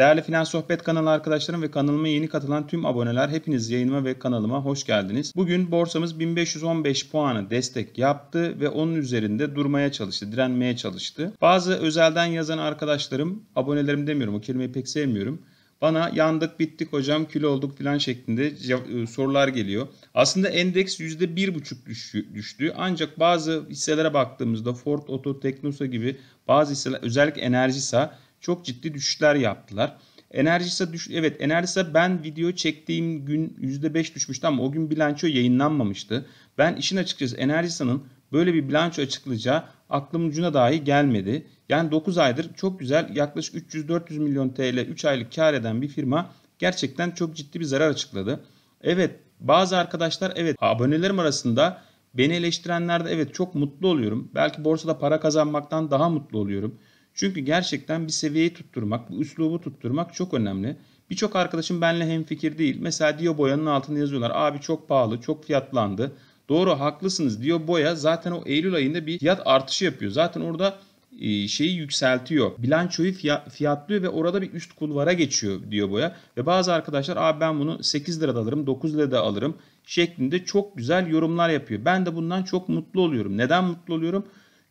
Değerli Finans Sohbet kanalı arkadaşlarım ve kanalıma yeni katılan tüm aboneler hepiniz yayınıma ve kanalıma hoş geldiniz. Bugün borsamız 1515 puanı destek yaptı ve onun üzerinde durmaya çalıştı, direnmeye çalıştı. Bazı özelden yazan arkadaşlarım, abonelerim demiyorum o kelimeyi pek sevmiyorum bana yandık bittik hocam kül olduk filan şeklinde e, sorular geliyor. Aslında endeks %1,5 düştü ancak bazı hisselere baktığımızda Ford, Oto, Teknosa gibi bazı hisseler özellikle enerji Enerjisa çok ciddi düşüşler yaptılar. Enerjisa düş evet Enerjisa ben video çektiğim gün %5 düşmüştü ama o gün bilanço yayınlanmamıştı. Ben işin açıkçası Enerjisa'nın böyle bir bilanço açıklayacağı aklım ucuna dahi gelmedi. Yani 9 aydır çok güzel yaklaşık 300-400 milyon TL 3 aylık kar eden bir firma gerçekten çok ciddi bir zarar açıkladı. Evet bazı arkadaşlar evet abonelerim arasında beni eleştirenlerde evet çok mutlu oluyorum. Belki borsada para kazanmaktan daha mutlu oluyorum. Çünkü gerçekten bir seviyeyi tutturmak, bu üslubu tutturmak çok önemli. Birçok arkadaşım benimle hemfikir değil. Mesela diyor boyanın altını yazıyorlar. Abi çok pahalı, çok fiyatlandı. Doğru haklısınız diyor boya. Zaten o Eylül ayında bir fiyat artışı yapıyor. Zaten orada e, şeyi yükseltiyor. Bilançoyu fiyatlıyor ve orada bir üst kulvara geçiyor diyor boya. Ve bazı arkadaşlar abi ben bunu 8 lirada alırım 9 lirada alırım şeklinde çok güzel yorumlar yapıyor. Ben de bundan çok mutlu oluyorum. Neden mutlu oluyorum?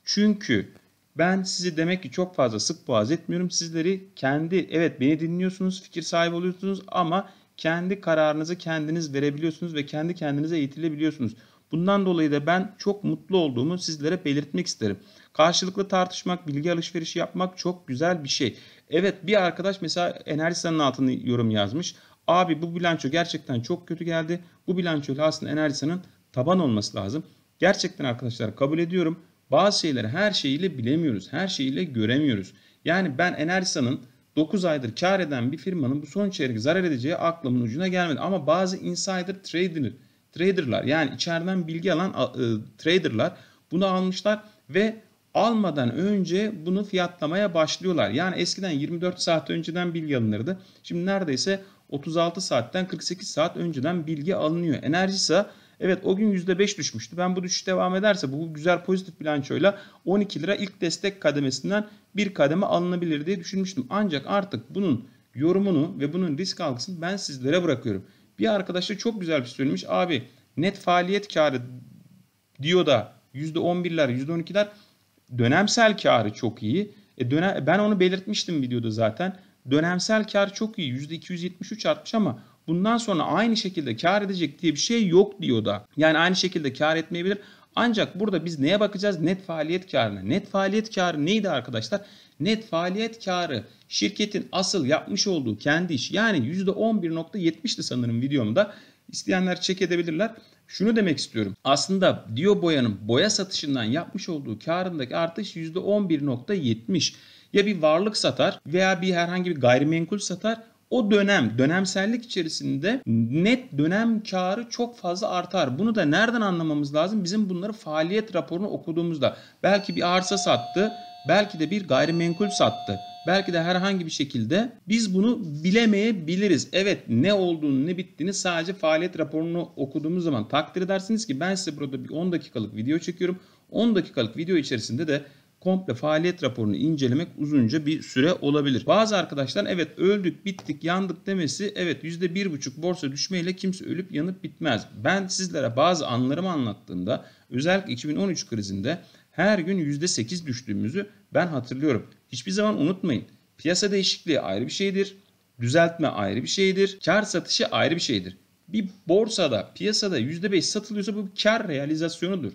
Çünkü ben sizi demek ki çok fazla sık boğaz etmiyorum. Sizleri kendi evet beni dinliyorsunuz, fikir sahibi oluyorsunuz ama kendi kararınızı kendiniz verebiliyorsunuz ve kendi kendinize eğitilebiliyorsunuz. Bundan dolayı da ben çok mutlu olduğumu sizlere belirtmek isterim. Karşılıklı tartışmak, bilgi alışverişi yapmak çok güzel bir şey. Evet bir arkadaş mesela enerjisanın altını yorum yazmış. Abi bu bilanço gerçekten çok kötü geldi. Bu bilanço aslında enerjisanın taban olması lazım. Gerçekten arkadaşlar kabul ediyorum. Bazı şeyleri her şeyiyle bilemiyoruz. Her şeyiyle göremiyoruz. Yani ben Enerjisa'nın 9 aydır kar eden bir firmanın bu son çeyrek zarar edeceği aklımın ucuna gelmedi. Ama bazı insider trader, traderlar yani içeriden bilgi alan e, traderlar bunu almışlar ve almadan önce bunu fiyatlamaya başlıyorlar. Yani eskiden 24 saat önceden bilgi alınırdı. Şimdi neredeyse 36 saatten 48 saat önceden bilgi alınıyor. Enerjisa Evet o gün %5 düşmüştü. Ben bu düşüş devam ederse bu güzel pozitif bilançoyla 12 lira ilk destek kademesinden bir kademe alınabilir diye düşünmüştüm. Ancak artık bunun yorumunu ve bunun risk algısını ben sizlere bırakıyorum. Bir arkadaş da çok güzel bir şey söylemiş. Abi net faaliyet karı diyor da %11'ler %12'ler dönemsel karı çok iyi. E dönem, ben onu belirtmiştim videoda zaten. Dönemsel kar çok iyi. %273 artmış ama bundan sonra aynı şekilde kar edecek diye bir şey yok diyor da. Yani aynı şekilde kar etmeyebilir. Ancak burada biz neye bakacağız? Net faaliyet karına. Net faaliyet karı neydi arkadaşlar? Net faaliyet karı şirketin asıl yapmış olduğu kendi iş. Yani %11.70'ti sanırım videomda. İsteyenler çek edebilirler. Şunu demek istiyorum. Aslında Dio Boya'nın boya satışından yapmış olduğu karındaki artış %11.70. Ya bir varlık satar veya bir herhangi bir gayrimenkul satar o dönem dönemsellik içerisinde net dönem karı çok fazla artar. Bunu da nereden anlamamız lazım? Bizim bunları faaliyet raporunu okuduğumuzda belki bir arsa sattı, belki de bir gayrimenkul sattı. Belki de herhangi bir şekilde biz bunu bilemeyebiliriz. Evet ne olduğunu ne bittiğini sadece faaliyet raporunu okuduğumuz zaman takdir edersiniz ki ben size burada bir 10 dakikalık video çekiyorum. 10 dakikalık video içerisinde de komple faaliyet raporunu incelemek uzunca bir süre olabilir. Bazı arkadaşlar evet öldük bittik yandık demesi evet %1,5 borsa düşmeyle kimse ölüp yanıp bitmez. Ben sizlere bazı anlarımı anlattığımda özellikle 2013 krizinde her gün %8 düştüğümüzü ben hatırlıyorum. Hiçbir zaman unutmayın. Piyasa değişikliği ayrı bir şeydir. Düzeltme ayrı bir şeydir. Kar satışı ayrı bir şeydir. Bir borsada, piyasada %5 satılıyorsa bu kar realizasyonudur.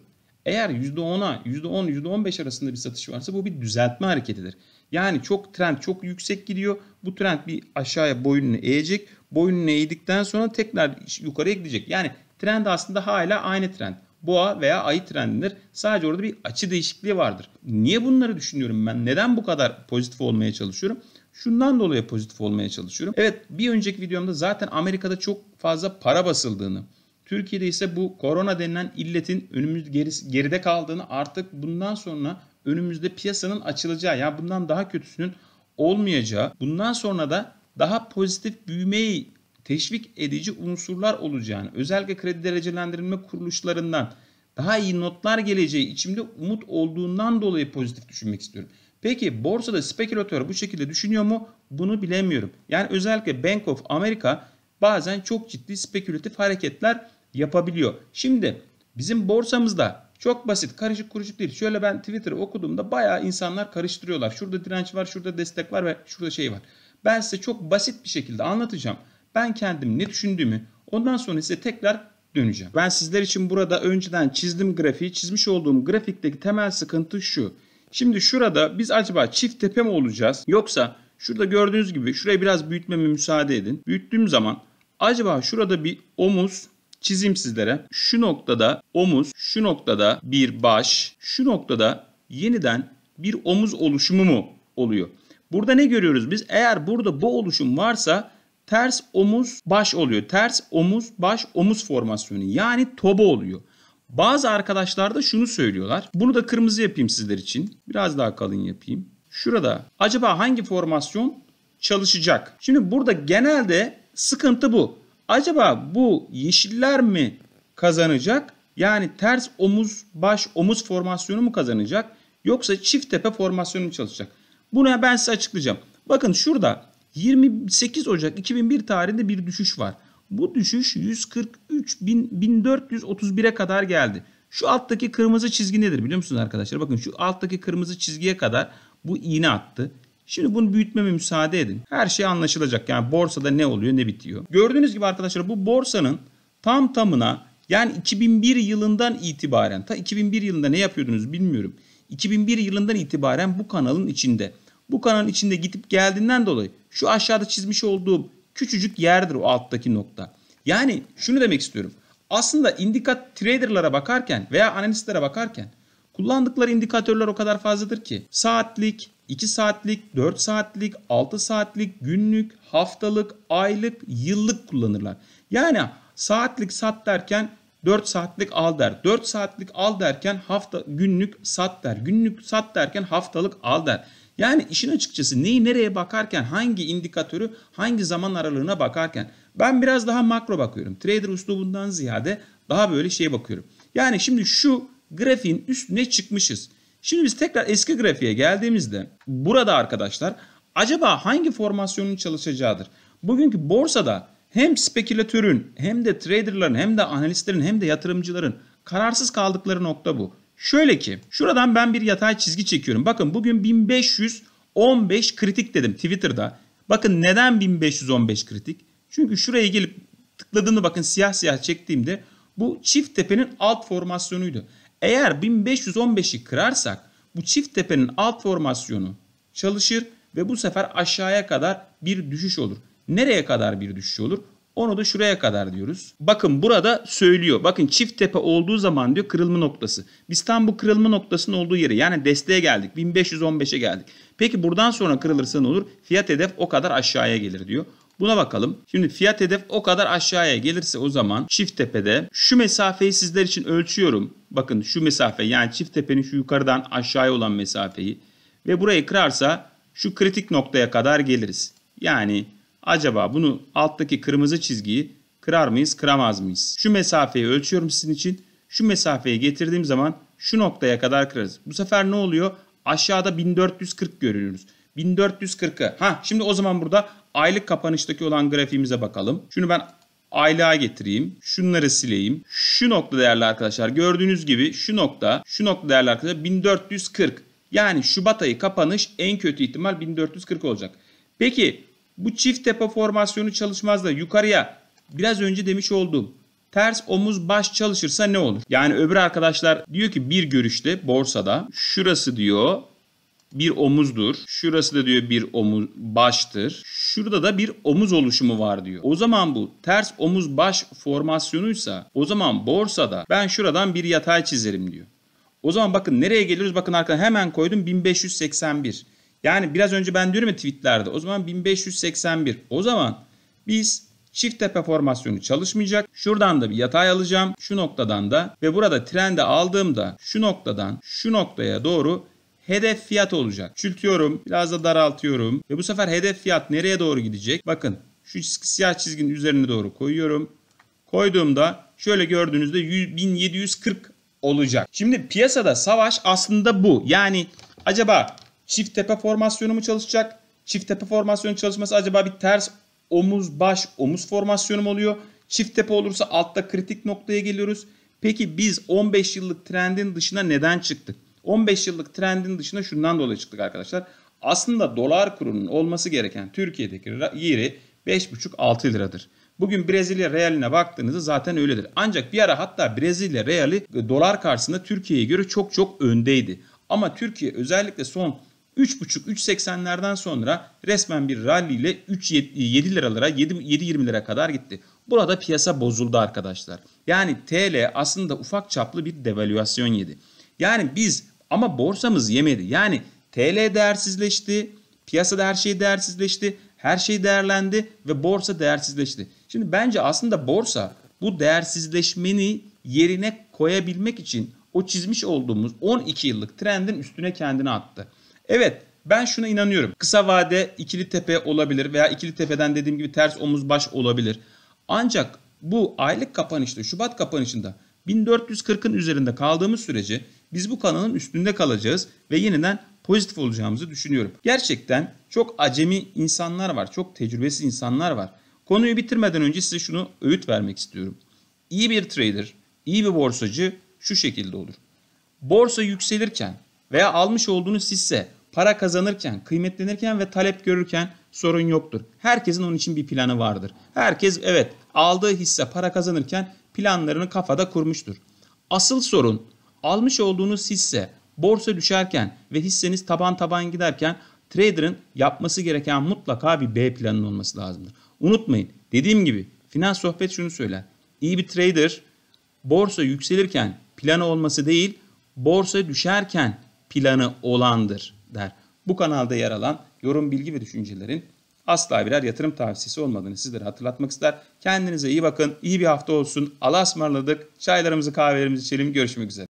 Eğer %10'a, %10, %15 arasında bir satış varsa bu bir düzeltme hareketidir. Yani çok trend çok yüksek gidiyor. Bu trend bir aşağıya boyununu eğecek. Boyununu eğdikten sonra tekrar yukarıya gidecek. Yani trend aslında hala aynı trend. Boğa veya ayı trendidir. Sadece orada bir açı değişikliği vardır. Niye bunları düşünüyorum ben? Neden bu kadar pozitif olmaya çalışıyorum? Şundan dolayı pozitif olmaya çalışıyorum. Evet bir önceki videomda zaten Amerika'da çok fazla para basıldığını, Türkiye'de ise bu korona denilen illetin önümüz geride kaldığını artık bundan sonra önümüzde piyasanın açılacağı yani bundan daha kötüsünün olmayacağı bundan sonra da daha pozitif büyümeyi teşvik edici unsurlar olacağını özellikle kredi derecelendirme kuruluşlarından daha iyi notlar geleceği içimde umut olduğundan dolayı pozitif düşünmek istiyorum. Peki borsada spekülatör bu şekilde düşünüyor mu? Bunu bilemiyorum. Yani özellikle Bank of America bazen çok ciddi spekülatif hareketler yapabiliyor. Şimdi bizim borsamızda çok basit karışık kuruşuk değil. Şöyle ben Twitter'ı okuduğumda bayağı insanlar karıştırıyorlar. Şurada direnç var, şurada destek var ve şurada şey var. Ben size çok basit bir şekilde anlatacağım. Ben kendim ne düşündüğümü ondan sonra size tekrar döneceğim. Ben sizler için burada önceden çizdim grafiği. Çizmiş olduğum grafikteki temel sıkıntı şu. Şimdi şurada biz acaba çift tepe mi olacağız yoksa şurada gördüğünüz gibi şurayı biraz büyütmeme müsaade edin. Büyüttüğüm zaman acaba şurada bir omuz çizeyim sizlere. Şu noktada omuz, şu noktada bir baş, şu noktada yeniden bir omuz oluşumu mu oluyor? Burada ne görüyoruz biz? Eğer burada bu oluşum varsa ters omuz baş oluyor. Ters omuz baş omuz formasyonu yani toba oluyor. Bazı arkadaşlar da şunu söylüyorlar. Bunu da kırmızı yapayım sizler için. Biraz daha kalın yapayım. Şurada acaba hangi formasyon çalışacak? Şimdi burada genelde sıkıntı bu. Acaba bu yeşiller mi kazanacak? Yani ters omuz baş omuz formasyonu mu kazanacak? Yoksa çift tepe formasyonu mu çalışacak? Bunu ben size açıklayacağım. Bakın şurada 28 Ocak 2001 tarihinde bir düşüş var. Bu düşüş 143.431'e kadar geldi. Şu alttaki kırmızı çizgi nedir biliyor musunuz arkadaşlar? Bakın şu alttaki kırmızı çizgiye kadar bu iğne attı. Şimdi bunu büyütmeme müsaade edin. Her şey anlaşılacak. Yani borsada ne oluyor ne bitiyor. Gördüğünüz gibi arkadaşlar bu borsanın tam tamına yani 2001 yılından itibaren ta 2001 yılında ne yapıyordunuz bilmiyorum. 2001 yılından itibaren bu kanalın içinde. Bu kanalın içinde gidip geldiğinden dolayı şu aşağıda çizmiş olduğum küçücük yerdir o alttaki nokta. Yani şunu demek istiyorum. Aslında indikat traderlara bakarken veya analistlere bakarken kullandıkları indikatörler o kadar fazladır ki saatlik, 2 saatlik, 4 saatlik, 6 saatlik, günlük, haftalık, aylık, yıllık kullanırlar. Yani saatlik sat derken 4 saatlik al der. 4 saatlik al derken hafta günlük sat der. Günlük sat derken haftalık al der. Yani işin açıkçası neyi nereye bakarken hangi indikatörü hangi zaman aralığına bakarken ben biraz daha makro bakıyorum. Trader uslubundan ziyade daha böyle şeye bakıyorum. Yani şimdi şu grafiğin üstüne çıkmışız. Şimdi biz tekrar eski grafiğe geldiğimizde burada arkadaşlar acaba hangi formasyonun çalışacağıdır? Bugünkü borsada hem spekülatörün hem de traderların hem de analistlerin hem de yatırımcıların kararsız kaldıkları nokta bu. Şöyle ki şuradan ben bir yatay çizgi çekiyorum. Bakın bugün 1515 kritik dedim Twitter'da. Bakın neden 1515 kritik? Çünkü şuraya gelip tıkladığımda bakın siyah siyah çektiğimde bu çift tepenin alt formasyonuydu. Eğer 1515'i kırarsak bu çift tepenin alt formasyonu çalışır ve bu sefer aşağıya kadar bir düşüş olur. Nereye kadar bir düşüş olur? Onu da şuraya kadar diyoruz. Bakın burada söylüyor. Bakın çift tepe olduğu zaman diyor kırılma noktası. Biz tam bu kırılma noktasının olduğu yere yani desteğe geldik. 1515'e geldik. Peki buradan sonra kırılırsa ne olur? Fiyat hedef o kadar aşağıya gelir diyor. Buna bakalım. Şimdi fiyat hedef o kadar aşağıya gelirse o zaman çift tepede şu mesafeyi sizler için ölçüyorum bakın şu mesafe yani çift tepenin şu yukarıdan aşağıya olan mesafeyi ve burayı kırarsa şu kritik noktaya kadar geliriz. Yani acaba bunu alttaki kırmızı çizgiyi kırar mıyız kıramaz mıyız? Şu mesafeyi ölçüyorum sizin için. Şu mesafeyi getirdiğim zaman şu noktaya kadar kırarız. Bu sefer ne oluyor? Aşağıda 1440 görüyoruz. 1440'ı. Ha şimdi o zaman burada aylık kapanıştaki olan grafiğimize bakalım. Şunu ben aylığa getireyim. Şunları sileyim. Şu nokta değerli arkadaşlar gördüğünüz gibi şu nokta şu nokta değerli arkadaşlar 1440. Yani Şubat ayı kapanış en kötü ihtimal 1440 olacak. Peki bu çift tepe formasyonu çalışmaz da yukarıya biraz önce demiş olduğum ters omuz baş çalışırsa ne olur? Yani öbür arkadaşlar diyor ki bir görüşte borsada şurası diyor bir omuzdur. Şurası da diyor bir omuz baştır. Şurada da bir omuz oluşumu var diyor. O zaman bu ters omuz baş formasyonuysa o zaman borsada ben şuradan bir yatay çizerim diyor. O zaman bakın nereye geliyoruz? Bakın arkada hemen koydum 1581. Yani biraz önce ben diyorum ya tweetlerde o zaman 1581. O zaman biz çift tepe formasyonu çalışmayacak. Şuradan da bir yatay alacağım. Şu noktadan da ve burada trende aldığımda şu noktadan şu noktaya doğru hedef fiyat olacak. Küçültüyorum, biraz da daraltıyorum. Ve bu sefer hedef fiyat nereye doğru gidecek? Bakın şu siyah çizginin üzerine doğru koyuyorum. Koyduğumda şöyle gördüğünüzde 100, 1740 olacak. Şimdi piyasada savaş aslında bu. Yani acaba çift tepe formasyonu mu çalışacak? Çift tepe formasyonu çalışması acaba bir ters omuz baş omuz formasyonu mu oluyor? Çift tepe olursa altta kritik noktaya geliyoruz. Peki biz 15 yıllık trendin dışına neden çıktık? 15 yıllık trendin dışına şundan dolayı çıktık arkadaşlar. Aslında dolar kurunun olması gereken Türkiye'deki yeri 5,5-6 liradır. Bugün Brezilya realine baktığınızda zaten öyledir. Ancak bir ara hatta Brezilya reali e, dolar karşısında Türkiye'ye göre çok çok öndeydi. Ama Türkiye özellikle son 3,5-3,80'lerden sonra resmen bir rally ile 3, 7 liralara 7,20 lira kadar gitti. Burada piyasa bozuldu arkadaşlar. Yani TL aslında ufak çaplı bir devalüasyon yedi. Yani biz ama borsamız yemedi. Yani TL değersizleşti, piyasada her şey değersizleşti, her şey değerlendi ve borsa değersizleşti. Şimdi bence aslında borsa bu değersizleşmeni yerine koyabilmek için o çizmiş olduğumuz 12 yıllık trendin üstüne kendini attı. Evet ben şuna inanıyorum. Kısa vade ikili tepe olabilir veya ikili tepeden dediğim gibi ters omuz baş olabilir. Ancak bu aylık kapanışta, Şubat kapanışında 1440'ın üzerinde kaldığımız sürece biz bu kanalın üstünde kalacağız ve yeniden pozitif olacağımızı düşünüyorum. Gerçekten çok acemi insanlar var, çok tecrübesiz insanlar var. Konuyu bitirmeden önce size şunu öğüt vermek istiyorum. İyi bir trader, iyi bir borsacı şu şekilde olur. Borsa yükselirken veya almış olduğunuz hisse para kazanırken, kıymetlenirken ve talep görürken sorun yoktur. Herkesin onun için bir planı vardır. Herkes evet aldığı hisse para kazanırken planlarını kafada kurmuştur. Asıl sorun Almış olduğunuz hisse borsa düşerken ve hisseniz taban taban giderken trader'ın yapması gereken mutlaka bir B planı olması lazımdır. Unutmayın dediğim gibi finans sohbet şunu söyler. İyi bir trader borsa yükselirken planı olması değil borsa düşerken planı olandır der. Bu kanalda yer alan yorum bilgi ve düşüncelerin asla birer yatırım tavsiyesi olmadığını sizlere hatırlatmak ister. Kendinize iyi bakın. İyi bir hafta olsun. Allah'a ısmarladık. Çaylarımızı kahvelerimizi içelim. Görüşmek üzere.